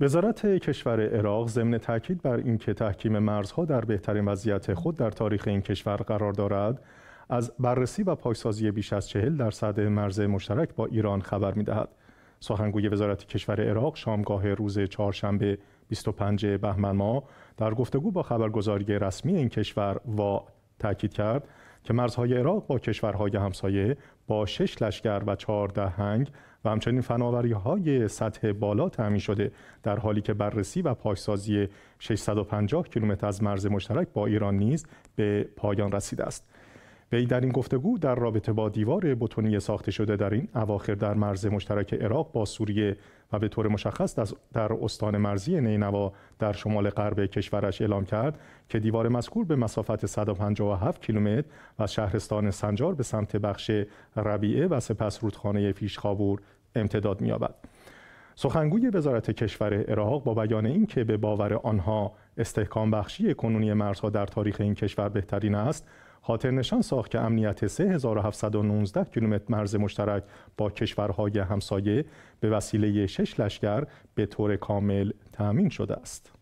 وزارت کشور عراق ضمن تاکید بر اینکه تحکیم مرزها در بهترین وضعیت خود در تاریخ این کشور قرار دارد از بررسی و پاکسازی بیش از چهل درصد مرز مشترک با ایران خبر میدهد سخنگوی وزارت کشور عراق شامگاه روز چهارشنبه 25 بهمن ماه در گفتگو با خبرگزاری رسمی این کشور وا تاکید کرد که مرزهای عراق با کشورهای همسایه با شش لشکر و چهارده هنگ و همچنین فناوری های سطح بالا تعمین شده در حالی که بررسی و پاکسازی 650 کیلومتر از مرز مشترک با ایران نیز به پایان رسیده است وی در این گفتگو در رابطه با دیوار بتونی ساخته شده در این اواخر در مرز مشترک عراق با سوریه و به طور مشخص در استان مرزی نینوا در شمال غرب کشورش اعلام کرد که دیوار مذکور به مسافت 157 کیلومتر از شهرستان سنجار به سمت بخش ربیعه و سپس رودخانه فیشخاور امتداد می‌یابد سخنگوی وزارت کشور عراق با بیان اینکه به باور آنها استحکام بخشی کنونی مرزها در تاریخ این کشور بهترین است خاطر نشان ساخت که امنیت 3719 کیلومتر مرز مشترک با کشورهای همسایه به وسیله شش لشکر به طور کامل تأمین شده است.